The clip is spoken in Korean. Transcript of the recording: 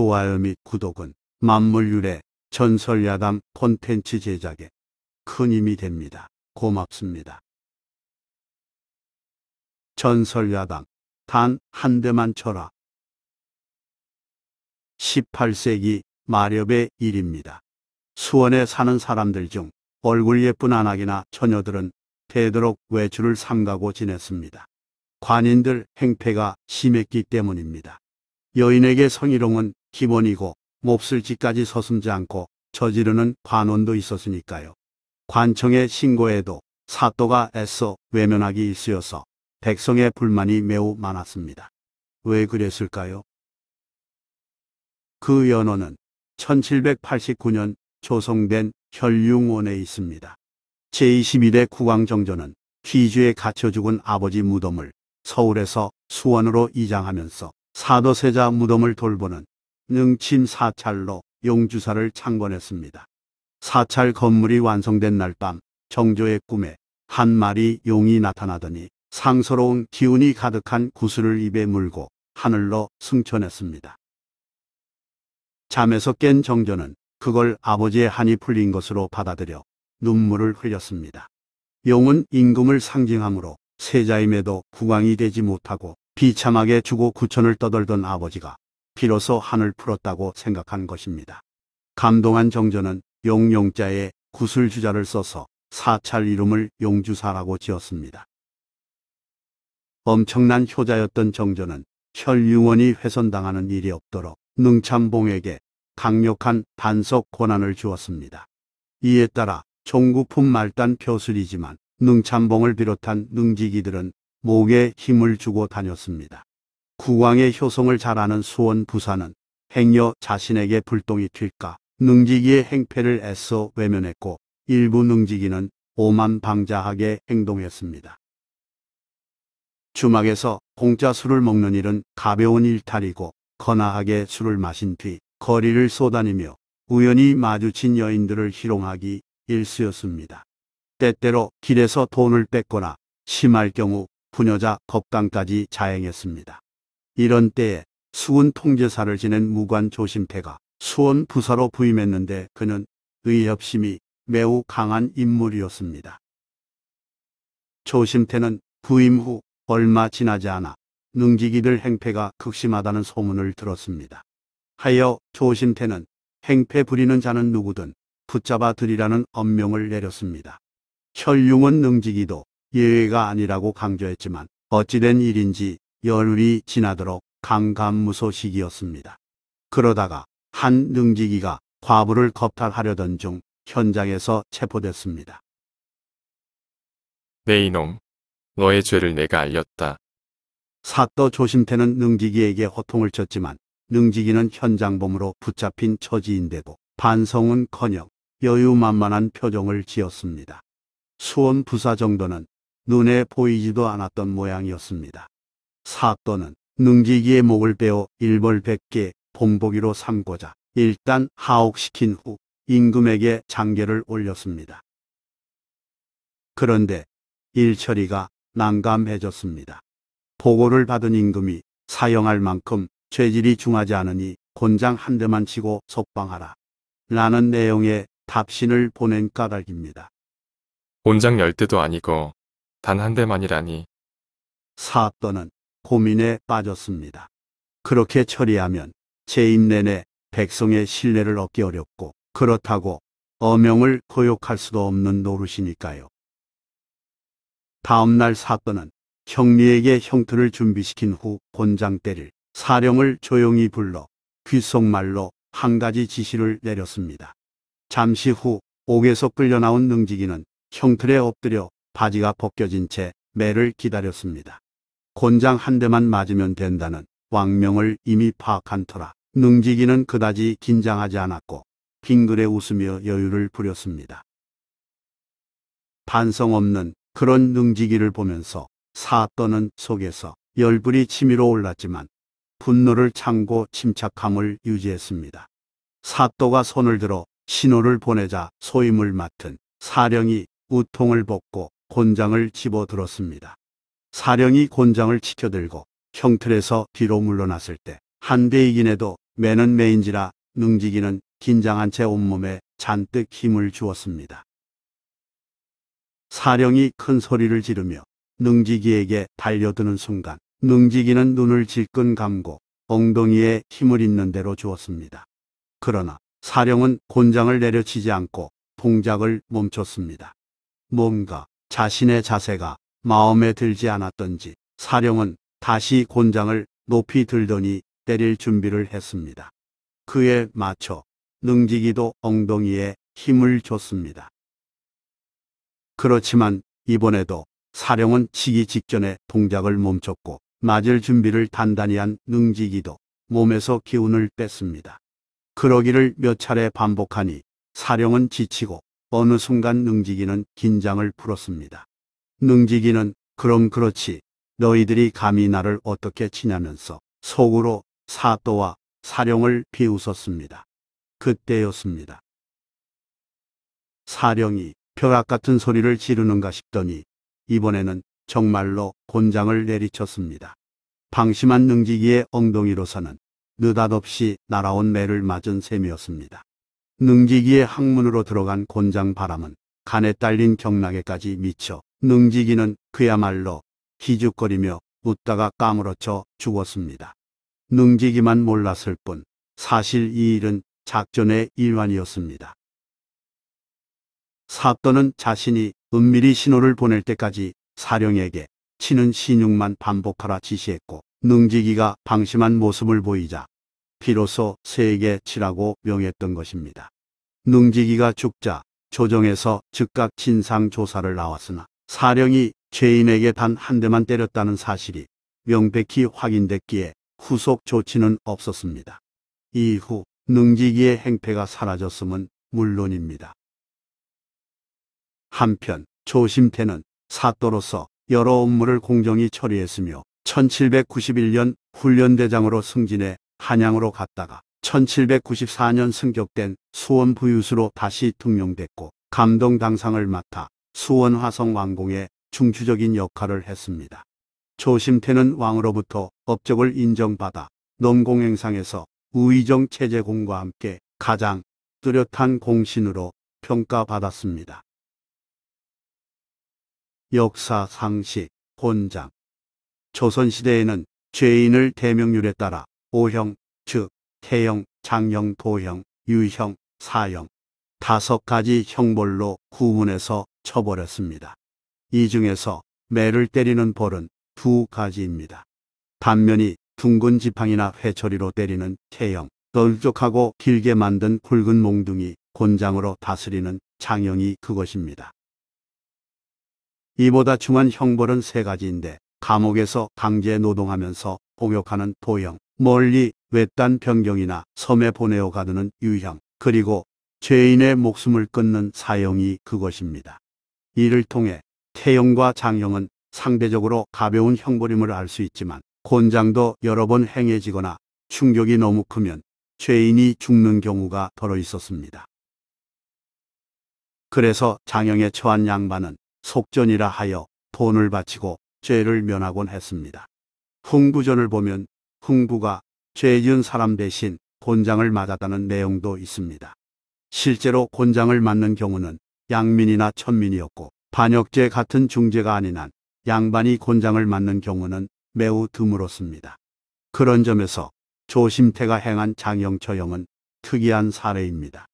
좋아요 및 구독은 만물 유래, 전설 야담 콘텐츠 제작에 큰 힘이 됩니다. 고맙습니다. 전설 야담, 단 한 대만 쳐라. 18세기 마렵의 일입니다. 수원에 사는 사람들 중 얼굴 예쁜 아낙이나 처녀들은 되도록 외출을 삼가고 지냈습니다. 관인들 행패가 심했기 때문입니다. 여인에게 성희롱은 기본이고 몹쓸지까지 서슴지 않고 저지르는 관원도 있었으니까요. 관청의신고에도 사또가 애써 외면하기 일쑤여서 백성의 불만이 매우 많았습니다. 왜 그랬을까요? 그 연호는 1789년 조성된 현륭원에 있습니다. 제21대 국왕정조는 귀주에 갇혀 죽은 아버지 무덤을 서울에서 수원으로 이장하면서 사도세자 무덤을 돌보는 능친 사찰로 용주사를 창건했습니다. 사찰 건물이 완성된 날 밤 정조의 꿈에 한 마리 용이 나타나더니 상서로운 기운이 가득한 구슬을 입에 물고 하늘로 승천했습니다. 잠에서 깬 정조는 그걸 아버지의 한이 풀린 것으로 받아들여 눈물을 흘렸습니다. 용은 임금을 상징하므로 세자임에도 국왕이 되지 못하고 비참하게 죽어 구천을 떠돌던 아버지가 비로소 한을 풀었다고 생각한 것입니다. 감동한 정전은 용용자의 구술주자를 써서 사찰 이름을 용주사라고 지었습니다. 엄청난 효자였던 정전은 혈융원이 훼손당하는 일이 없도록 능참봉에게 강력한 단속 권한을 주었습니다. 이에 따라 종구품 말단 표술이지만 능참봉을 비롯한 능지기들은 목에 힘을 주고 다녔습니다. 국왕의 효성을 잘하는 수원 부사는 행여 자신에게 불똥이 튈까 능지기의 행패를 애써 외면했고 일부 능지기는 오만방자하게 행동했습니다. 주막에서 공짜 술을 먹는 일은 가벼운 일탈이고 거나하게 술을 마신 뒤 거리를 쏘다니며 우연히 마주친 여인들을 희롱하기 일쑤였습니다. 때때로 길에서 돈을 뺏거나 심할 경우 부녀자 겁강까지 자행했습니다. 이런 때에 수원 통제사를 지낸 무관 조심태가 수원 부사로 부임했는데 그는 의협심이 매우 강한 인물이었습니다. 조심태는 부임 후 얼마 지나지 않아 능지기들 행패가 극심하다는 소문을 들었습니다. 하여 조심태는 행패 부리는 자는 누구든 붙잡아 들이라는 엄명을 내렸습니다. 현륭은 능지기도 예외가 아니라고 강조했지만 어찌된 일인지 열흘이 지나도록 강감무소식이었습니다. 그러다가 한 능지기가 과부를 겁탈하려던 중 현장에서 체포됐습니다. 네 이놈, 너의 죄를 내가 알렸다. 사또 조심태는 능지기에게 호통을 쳤지만 능지기는 현장범으로 붙잡힌 처지인데도 반성은커녕 여유만만한 표정을 지었습니다. 수원 부사 정도는 눈에 보이지도 않았던 모양이었습니다. 사또는 능지기의 목을 베어 일벌백계 본보기로 삼고자 일단 하옥시킨 후 임금에게 장계를 올렸습니다. 그런데 일처리가 난감해졌습니다. 보고를 받은 임금이 사형할 만큼 죄질이 중하지 않으니 곤장 한 대만 치고 석방하라. 라는 내용의 답신을 보낸 까닭입니다. 곤장 열 대도 아니고 단 한 대만이라니 사또는 고민에 빠졌습니다. 그렇게 처리하면 재임 내내 백성의 신뢰를 얻기 어렵고 그렇다고 어명을 거역할 수도 없는 노릇이니까요. 다음날 사건은 형리에게 형틀을 준비시킨 후 본장 때릴 사령을 조용히 불러 귓속말로 한 가지 지시를 내렸습니다. 잠시 후 옥에서 끌려나온 능지기는 형틀에 엎드려 바지가 벗겨진 채 매를 기다렸습니다. 곤장 한 대만 맞으면 된다는 왕명을 이미 파악한 터라 능지기는 그다지 긴장하지 않았고 빙그레 웃으며 여유를 부렸습니다. 반성 없는 그런 능지기를 보면서 사떠는 속에서 열불이 치밀어 올랐지만 분노를 참고 침착함을 유지했습니다. 사또가 손을 들어 신호를 보내자 소임을 맡은 사령이 우통을 벗고 곤장을 집어들었습니다. 사령이 곤장을 치켜들고 형틀에서 뒤로 물러났을 때 한대이긴해도 매는 매인지라 능지기는 긴장한 채 온몸에 잔뜩 힘을 주었습니다. 사령이 큰 소리를 지르며 능지기에게 달려드는 순간 능지기는 눈을 질끈 감고 엉덩이에 힘을 있는 대로 주었습니다. 그러나 사령은 곤장을 내려치지 않고 동작을 멈췄습니다. 뭔가 자신의 자세가 마음에 들지 않았던지 사령은 다시 곤장을 높이 들더니 때릴 준비를 했습니다. 그에 맞춰 능지기도 엉덩이에 힘을 줬습니다. 그렇지만 이번에도 사령은 치기 직전에 동작을 멈췄고 맞을 준비를 단단히 한 능지기도 몸에서 기운을 뺐습니다. 그러기를 몇 차례 반복하니 사령은 지치고 어느 순간 능지기는 긴장을 풀었습니다. 능지기는 그럼 그렇지 너희들이 감히 나를 어떻게 치냐면서 속으로 사또와 사령을 비웃었습니다. 그때였습니다. 사령이 벼락 같은 소리를 지르는가 싶더니 이번에는 정말로 곤장을 내리쳤습니다. 방심한 능지기의 엉덩이로서는 느닷없이 날아온 매를 맞은 셈이었습니다. 능지기의 항문으로 들어간 곤장 바람은 간에 딸린 경락에까지 미쳐 능지기는 그야말로 기죽거리며 웃다가 까무러쳐 죽었습니다. 능지기만 몰랐을 뿐 사실 이 일은 작전의 일환이었습니다. 사또는 자신이 은밀히 신호를 보낼 때까지 사령에게 치는 신용만 반복하라 지시했고 능지기가 방심한 모습을 보이자 비로소 세에게 치라고 명했던 것입니다. 능지기가 죽자 조정에서 즉각 진상조사를 나왔으나 사령이 죄인에게 단 한 대만 때렸다는 사실이 명백히 확인됐기에 후속 조치는 없었습니다. 이후 능지기의 행패가 사라졌음은 물론입니다. 한편 조심태는 사또로서 여러 업무를 공정히 처리했으며 1791년 훈련대장으로 승진해 한양으로 갔다가 1794년 승격된 수원 부유수로 다시 등용됐고 감동당상을 맡아 수원 화성 왕궁에 중추적인 역할을 했습니다. 조심태는 왕으로부터 업적을 인정받아 넘공행상에서 우의정 체제공과 함께 가장 뚜렷한 공신으로 평가받았습니다. 역사 상식 본장 조선시대에는 죄인을 대명률에 따라 오형, 즉 태형, 장형, 도형, 유형, 사형, 다섯 가지 형벌로 구분해서 처벌했습니다. 이 중에서 매를 때리는 벌은 두 가지입니다. 단면이 둥근 지팡이나 회초리로 때리는 태형, 널쭉하고 길게 만든 굵은 몽둥이, 곤장으로 다스리는 장형이 그것입니다. 이보다 중한 형벌은 세 가지인데 감옥에서 강제 노동하면서 복역하는 도형, 멀리 외딴 변경이나 섬에 보내어 가두는 유형, 그리고 죄인의 목숨을 끊는 사형이 그것입니다. 이를 통해 태형과 장형은 상대적으로 가벼운 형벌임을 알 수 있지만 곤장도 여러 번 행해지거나 충격이 너무 크면 죄인이 죽는 경우가 더러 있었습니다. 그래서 장형에 처한 양반은 속전이라 하여 돈을 바치고 죄를 면하곤 했습니다. 흥부전을 보면 흥부가 죄 지은 사람 대신 곤장을 맞았다는 내용도 있습니다. 실제로 곤장을 맞는 경우는 양민이나 천민이었고 반역죄 같은 중죄가 아닌 한 양반이 곤장을 맞는 경우는 매우 드물었습니다. 그런 점에서 조심태가 행한 장영처형은 특이한 사례입니다.